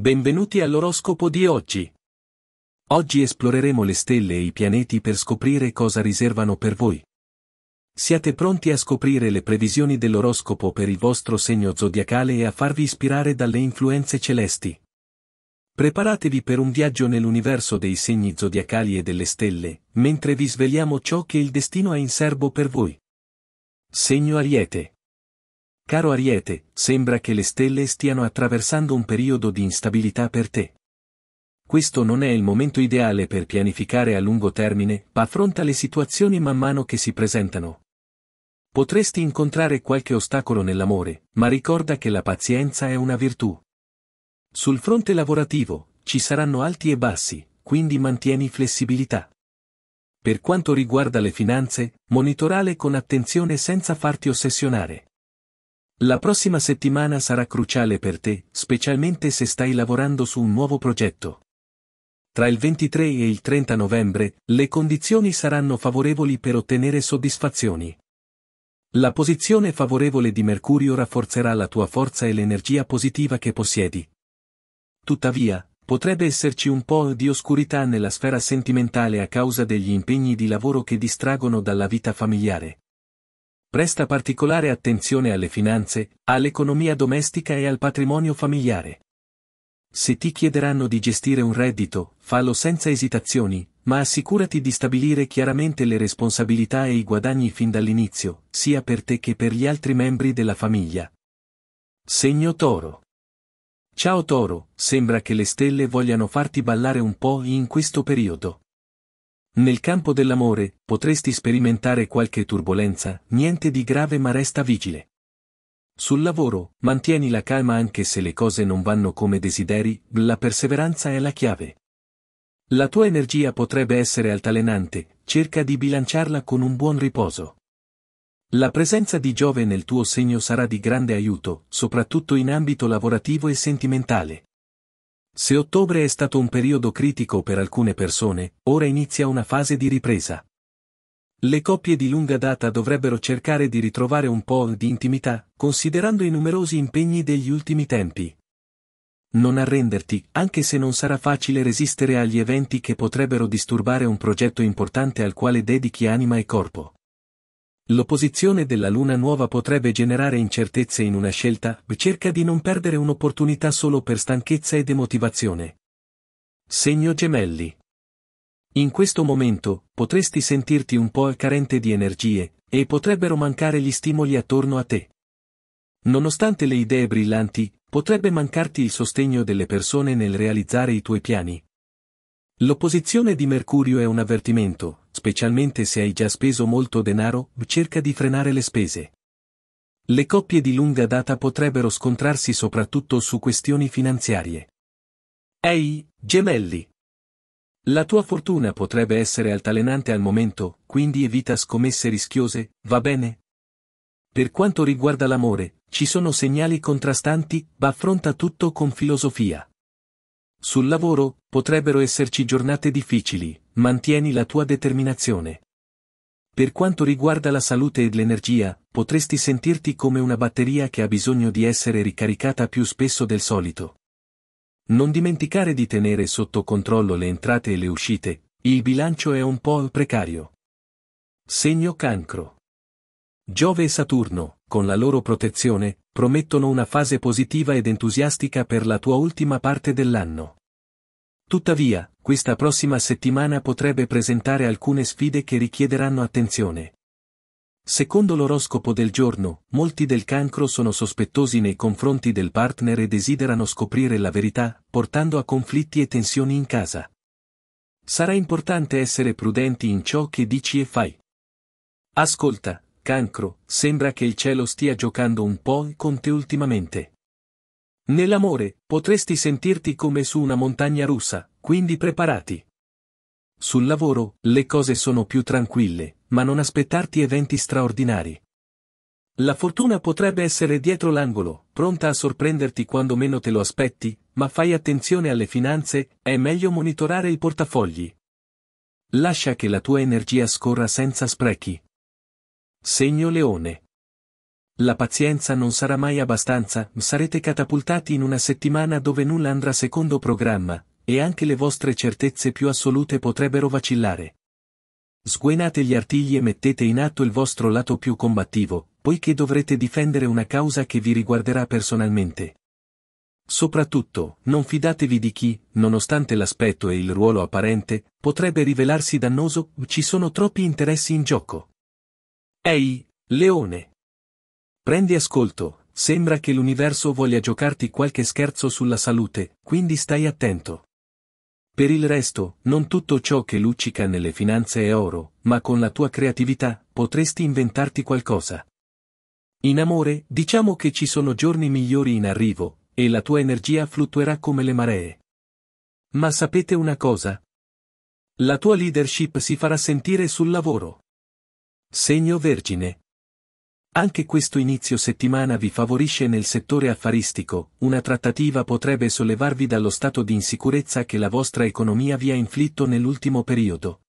Benvenuti all'oroscopo di oggi. Oggi esploreremo le stelle e i pianeti per scoprire cosa riservano per voi. Siate pronti a scoprire le previsioni dell'oroscopo per il vostro segno zodiacale e a farvi ispirare dalle influenze celesti. Preparatevi per un viaggio nell'universo dei segni zodiacali e delle stelle, mentre vi sveliamo ciò che il destino ha in serbo per voi. Segno Ariete. Caro Ariete, sembra che le stelle stiano attraversando un periodo di instabilità per te. Questo non è il momento ideale per pianificare a lungo termine, affronta le situazioni man mano che si presentano. Potresti incontrare qualche ostacolo nell'amore, ma ricorda che la pazienza è una virtù. Sul fronte lavorativo, ci saranno alti e bassi, quindi mantieni flessibilità. Per quanto riguarda le finanze, monitorale con attenzione senza farti ossessionare. La prossima settimana sarà cruciale per te, specialmente se stai lavorando su un nuovo progetto. Tra il 23 e il 30 novembre, le condizioni saranno favorevoli per ottenere soddisfazioni. La posizione favorevole di Mercurio rafforzerà la tua forza e l'energia positiva che possiedi. Tuttavia, potrebbe esserci un po' di oscurità nella sfera sentimentale a causa degli impegni di lavoro che distraggono dalla vita familiare presta particolare attenzione alle finanze, all'economia domestica e al patrimonio familiare. Se ti chiederanno di gestire un reddito, fallo senza esitazioni, ma assicurati di stabilire chiaramente le responsabilità e i guadagni fin dall'inizio, sia per te che per gli altri membri della famiglia. Segno Toro. Ciao Toro, sembra che le stelle vogliano farti ballare un po' in questo periodo. Nel campo dell'amore, potresti sperimentare qualche turbolenza, niente di grave ma resta vigile. Sul lavoro, mantieni la calma anche se le cose non vanno come desideri, la perseveranza è la chiave. La tua energia potrebbe essere altalenante, cerca di bilanciarla con un buon riposo. La presenza di Giove nel tuo segno sarà di grande aiuto, soprattutto in ambito lavorativo e sentimentale. Se ottobre è stato un periodo critico per alcune persone, ora inizia una fase di ripresa. Le coppie di lunga data dovrebbero cercare di ritrovare un po' di intimità, considerando i numerosi impegni degli ultimi tempi. Non arrenderti, anche se non sarà facile resistere agli eventi che potrebbero disturbare un progetto importante al quale dedichi anima e corpo. L'opposizione della luna nuova potrebbe generare incertezze in una scelta, cerca di non perdere un'opportunità solo per stanchezza e demotivazione. Segno gemelli. In questo momento, potresti sentirti un po' carente di energie, e potrebbero mancare gli stimoli attorno a te. Nonostante le idee brillanti, potrebbe mancarti il sostegno delle persone nel realizzare i tuoi piani. L'opposizione di Mercurio è un avvertimento, specialmente se hai già speso molto denaro, cerca di frenare le spese. Le coppie di lunga data potrebbero scontrarsi soprattutto su questioni finanziarie. Ehi, gemelli! La tua fortuna potrebbe essere altalenante al momento, quindi evita scommesse rischiose, va bene? Per quanto riguarda l'amore, ci sono segnali contrastanti, ma affronta tutto con filosofia. Sul lavoro, potrebbero esserci giornate difficili. Mantieni la tua determinazione. Per quanto riguarda la salute e l'energia, potresti sentirti come una batteria che ha bisogno di essere ricaricata più spesso del solito. Non dimenticare di tenere sotto controllo le entrate e le uscite, il bilancio è un po' precario. Segno cancro. Giove e Saturno, con la loro protezione, promettono una fase positiva ed entusiastica per la tua ultima parte dell'anno. Tuttavia, questa prossima settimana potrebbe presentare alcune sfide che richiederanno attenzione. Secondo l'oroscopo del giorno, molti del cancro sono sospettosi nei confronti del partner e desiderano scoprire la verità, portando a conflitti e tensioni in casa. Sarà importante essere prudenti in ciò che dici e fai. Ascolta, cancro, sembra che il cielo stia giocando un po' con te ultimamente. Nell'amore, potresti sentirti come su una montagna russa, quindi preparati. Sul lavoro, le cose sono più tranquille, ma non aspettarti eventi straordinari. La fortuna potrebbe essere dietro l'angolo, pronta a sorprenderti quando meno te lo aspetti, ma fai attenzione alle finanze, è meglio monitorare i portafogli. Lascia che la tua energia scorra senza sprechi. Segno leone. La pazienza non sarà mai abbastanza, sarete catapultati in una settimana dove nulla andrà secondo programma, e anche le vostre certezze più assolute potrebbero vacillare. Sguenate gli artigli e mettete in atto il vostro lato più combattivo, poiché dovrete difendere una causa che vi riguarderà personalmente. Soprattutto, non fidatevi di chi, nonostante l'aspetto e il ruolo apparente, potrebbe rivelarsi dannoso, ci sono troppi interessi in gioco. Ehi, leone! Prendi ascolto, sembra che l'universo voglia giocarti qualche scherzo sulla salute, quindi stai attento. Per il resto, non tutto ciò che luccica nelle finanze è oro, ma con la tua creatività potresti inventarti qualcosa. In amore, diciamo che ci sono giorni migliori in arrivo, e la tua energia fluttuerà come le maree. Ma sapete una cosa? La tua leadership si farà sentire sul lavoro. Segno Vergine. Anche questo inizio settimana vi favorisce nel settore affaristico, una trattativa potrebbe sollevarvi dallo stato di insicurezza che la vostra economia vi ha inflitto nell'ultimo periodo.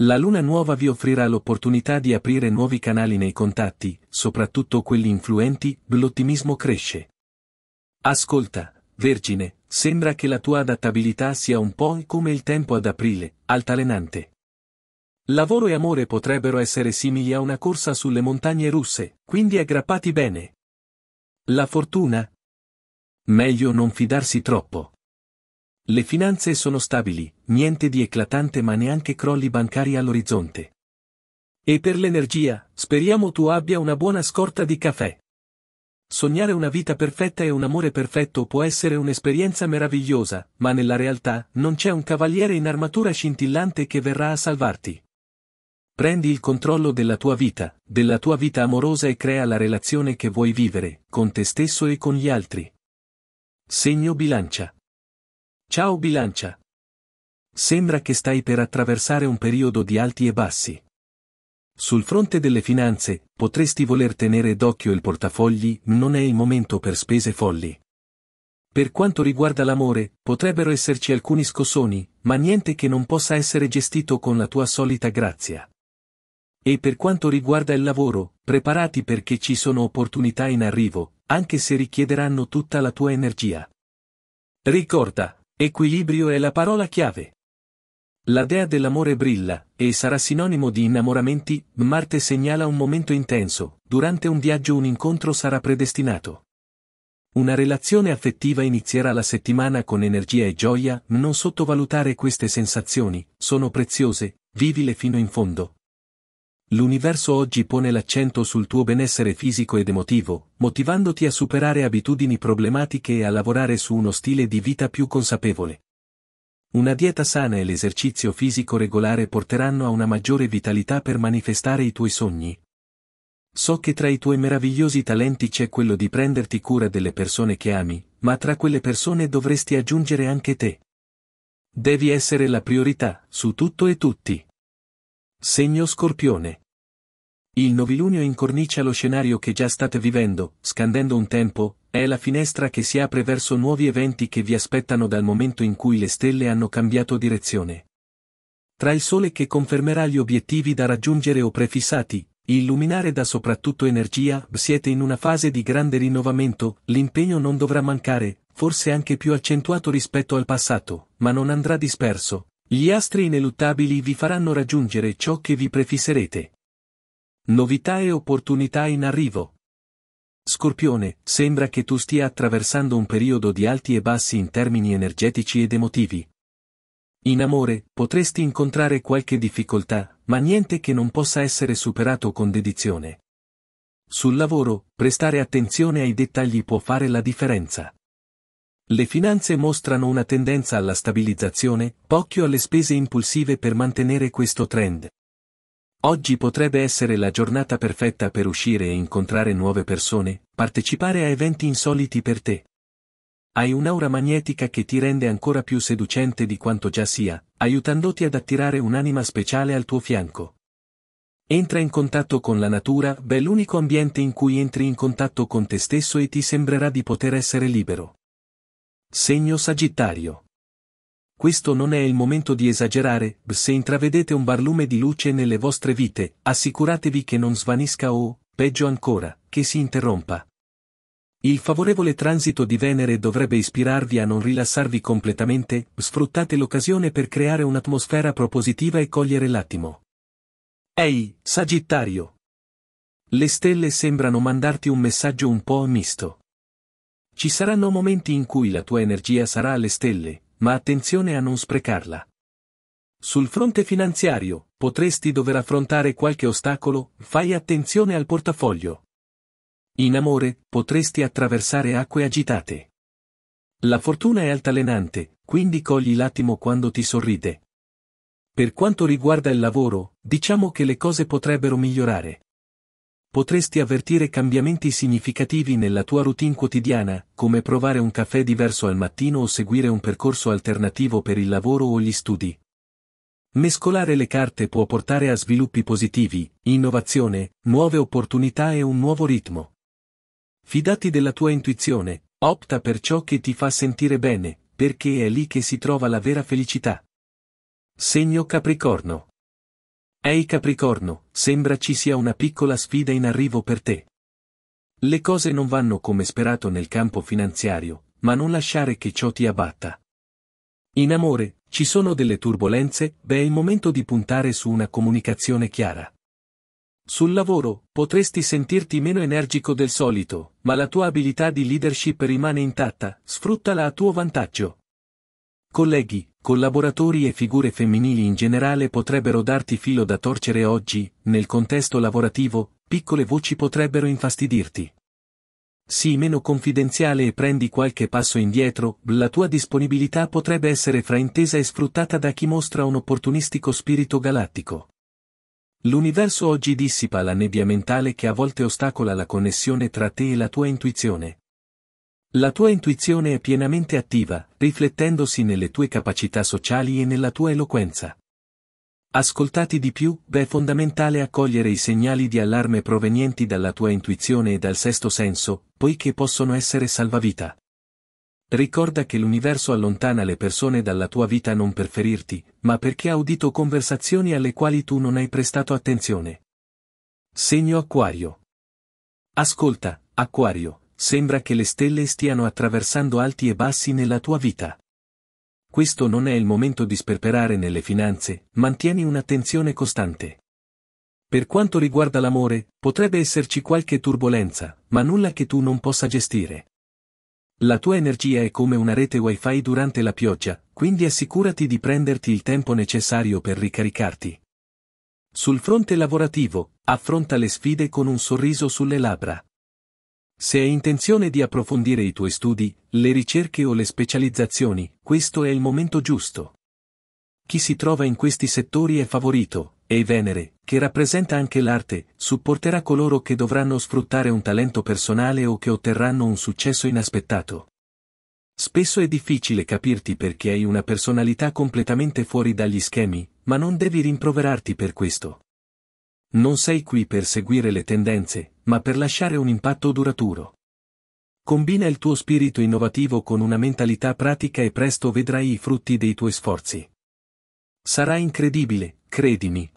La luna nuova vi offrirà l'opportunità di aprire nuovi canali nei contatti, soprattutto quelli influenti, l'ottimismo cresce. Ascolta, Vergine, sembra che la tua adattabilità sia un po' come il tempo ad aprile, altalenante. Lavoro e amore potrebbero essere simili a una corsa sulle montagne russe, quindi aggrappati bene. La fortuna? Meglio non fidarsi troppo. Le finanze sono stabili, niente di eclatante ma neanche crolli bancari all'orizzonte. E per l'energia, speriamo tu abbia una buona scorta di caffè. Sognare una vita perfetta e un amore perfetto può essere un'esperienza meravigliosa, ma nella realtà non c'è un cavaliere in armatura scintillante che verrà a salvarti. Prendi il controllo della tua vita, della tua vita amorosa e crea la relazione che vuoi vivere, con te stesso e con gli altri. Segno bilancia. Ciao bilancia. Sembra che stai per attraversare un periodo di alti e bassi. Sul fronte delle finanze, potresti voler tenere d'occhio il portafogli, non è il momento per spese folli. Per quanto riguarda l'amore, potrebbero esserci alcuni scossoni, ma niente che non possa essere gestito con la tua solita grazia. E per quanto riguarda il lavoro, preparati perché ci sono opportunità in arrivo, anche se richiederanno tutta la tua energia. Ricorda, equilibrio è la parola chiave. La dea dell'amore brilla, e sarà sinonimo di innamoramenti, Marte segnala un momento intenso, durante un viaggio un incontro sarà predestinato. Una relazione affettiva inizierà la settimana con energia e gioia, non sottovalutare queste sensazioni, sono preziose, vivile fino in fondo, L'universo oggi pone l'accento sul tuo benessere fisico ed emotivo, motivandoti a superare abitudini problematiche e a lavorare su uno stile di vita più consapevole. Una dieta sana e l'esercizio fisico regolare porteranno a una maggiore vitalità per manifestare i tuoi sogni. So che tra i tuoi meravigliosi talenti c'è quello di prenderti cura delle persone che ami, ma tra quelle persone dovresti aggiungere anche te. Devi essere la priorità, su tutto e tutti. Segno Scorpione. Il novilunio incornicia lo scenario che già state vivendo, scandendo un tempo, è la finestra che si apre verso nuovi eventi che vi aspettano dal momento in cui le stelle hanno cambiato direzione. Tra il Sole che confermerà gli obiettivi da raggiungere o prefissati, illuminare da soprattutto energia, siete in una fase di grande rinnovamento, l'impegno non dovrà mancare, forse anche più accentuato rispetto al passato, ma non andrà disperso. Gli astri ineluttabili vi faranno raggiungere ciò che vi prefisserete. Novità e opportunità in arrivo. Scorpione, sembra che tu stia attraversando un periodo di alti e bassi in termini energetici ed emotivi. In amore, potresti incontrare qualche difficoltà, ma niente che non possa essere superato con dedizione. Sul lavoro, prestare attenzione ai dettagli può fare la differenza. Le finanze mostrano una tendenza alla stabilizzazione, occhio alle spese impulsive per mantenere questo trend. Oggi potrebbe essere la giornata perfetta per uscire e incontrare nuove persone, partecipare a eventi insoliti per te. Hai un'aura magnetica che ti rende ancora più seducente di quanto già sia, aiutandoti ad attirare un'anima speciale al tuo fianco. Entra in contatto con la natura, beh l'unico ambiente in cui entri in contatto con te stesso e ti sembrerà di poter essere libero. Segno Sagittario questo non è il momento di esagerare, se intravedete un barlume di luce nelle vostre vite, assicuratevi che non svanisca o, peggio ancora, che si interrompa. Il favorevole transito di Venere dovrebbe ispirarvi a non rilassarvi completamente, sfruttate l'occasione per creare un'atmosfera propositiva e cogliere l'attimo. Ehi, Sagittario! Le stelle sembrano mandarti un messaggio un po' misto. Ci saranno momenti in cui la tua energia sarà alle stelle, ma attenzione a non sprecarla. Sul fronte finanziario, potresti dover affrontare qualche ostacolo, fai attenzione al portafoglio. In amore, potresti attraversare acque agitate. La fortuna è altalenante, quindi cogli l'attimo quando ti sorride. Per quanto riguarda il lavoro, diciamo che le cose potrebbero migliorare potresti avvertire cambiamenti significativi nella tua routine quotidiana, come provare un caffè diverso al mattino o seguire un percorso alternativo per il lavoro o gli studi. Mescolare le carte può portare a sviluppi positivi, innovazione, nuove opportunità e un nuovo ritmo. Fidati della tua intuizione, opta per ciò che ti fa sentire bene, perché è lì che si trova la vera felicità. Segno Capricorno Ehi Capricorno, sembra ci sia una piccola sfida in arrivo per te. Le cose non vanno come sperato nel campo finanziario, ma non lasciare che ciò ti abbatta. In amore, ci sono delle turbulenze, beh è il momento di puntare su una comunicazione chiara. Sul lavoro, potresti sentirti meno energico del solito, ma la tua abilità di leadership rimane intatta, sfruttala a tuo vantaggio. Colleghi, collaboratori e figure femminili in generale potrebbero darti filo da torcere oggi, nel contesto lavorativo, piccole voci potrebbero infastidirti. Sii meno confidenziale e prendi qualche passo indietro, la tua disponibilità potrebbe essere fraintesa e sfruttata da chi mostra un opportunistico spirito galattico. L'universo oggi dissipa la nebbia mentale che a volte ostacola la connessione tra te e la tua intuizione. La tua intuizione è pienamente attiva, riflettendosi nelle tue capacità sociali e nella tua eloquenza. Ascoltati di più, beh è fondamentale accogliere i segnali di allarme provenienti dalla tua intuizione e dal sesto senso, poiché possono essere salvavita. Ricorda che l'universo allontana le persone dalla tua vita non per ferirti, ma perché ha udito conversazioni alle quali tu non hai prestato attenzione. Segno Acquario. Ascolta, Acquario. Sembra che le stelle stiano attraversando alti e bassi nella tua vita. Questo non è il momento di sperperare nelle finanze, mantieni un'attenzione costante. Per quanto riguarda l'amore, potrebbe esserci qualche turbolenza, ma nulla che tu non possa gestire. La tua energia è come una rete wifi durante la pioggia, quindi assicurati di prenderti il tempo necessario per ricaricarti. Sul fronte lavorativo, affronta le sfide con un sorriso sulle labbra. Se hai intenzione di approfondire i tuoi studi, le ricerche o le specializzazioni, questo è il momento giusto. Chi si trova in questi settori è favorito, e Venere, che rappresenta anche l'arte, supporterà coloro che dovranno sfruttare un talento personale o che otterranno un successo inaspettato. Spesso è difficile capirti perché hai una personalità completamente fuori dagli schemi, ma non devi rimproverarti per questo. Non sei qui per seguire le tendenze, ma per lasciare un impatto duraturo. Combina il tuo spirito innovativo con una mentalità pratica e presto vedrai i frutti dei tuoi sforzi. Sarà incredibile, credimi.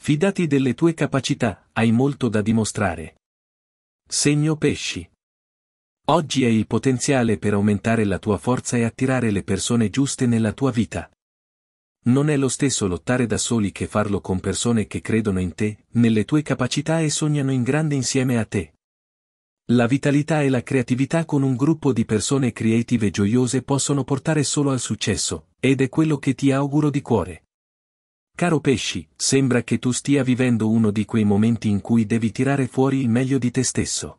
Fidati delle tue capacità, hai molto da dimostrare. Segno pesci. Oggi hai il potenziale per aumentare la tua forza e attirare le persone giuste nella tua vita. Non è lo stesso lottare da soli che farlo con persone che credono in te, nelle tue capacità e sognano in grande insieme a te. La vitalità e la creatività con un gruppo di persone creative e gioiose possono portare solo al successo, ed è quello che ti auguro di cuore. Caro pesci, sembra che tu stia vivendo uno di quei momenti in cui devi tirare fuori il meglio di te stesso.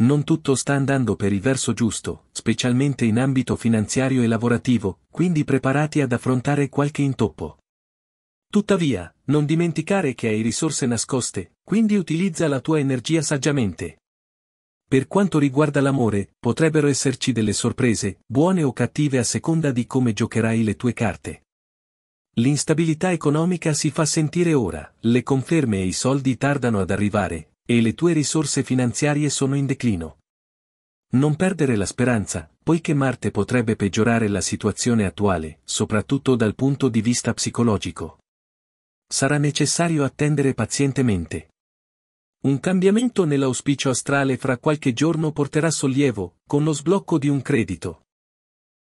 Non tutto sta andando per il verso giusto, specialmente in ambito finanziario e lavorativo, quindi preparati ad affrontare qualche intoppo. Tuttavia, non dimenticare che hai risorse nascoste, quindi utilizza la tua energia saggiamente. Per quanto riguarda l'amore, potrebbero esserci delle sorprese, buone o cattive a seconda di come giocherai le tue carte. L'instabilità economica si fa sentire ora, le conferme e i soldi tardano ad arrivare, e le tue risorse finanziarie sono in declino. Non perdere la speranza, poiché Marte potrebbe peggiorare la situazione attuale, soprattutto dal punto di vista psicologico. Sarà necessario attendere pazientemente. Un cambiamento nell'auspicio astrale fra qualche giorno porterà sollievo, con lo sblocco di un credito.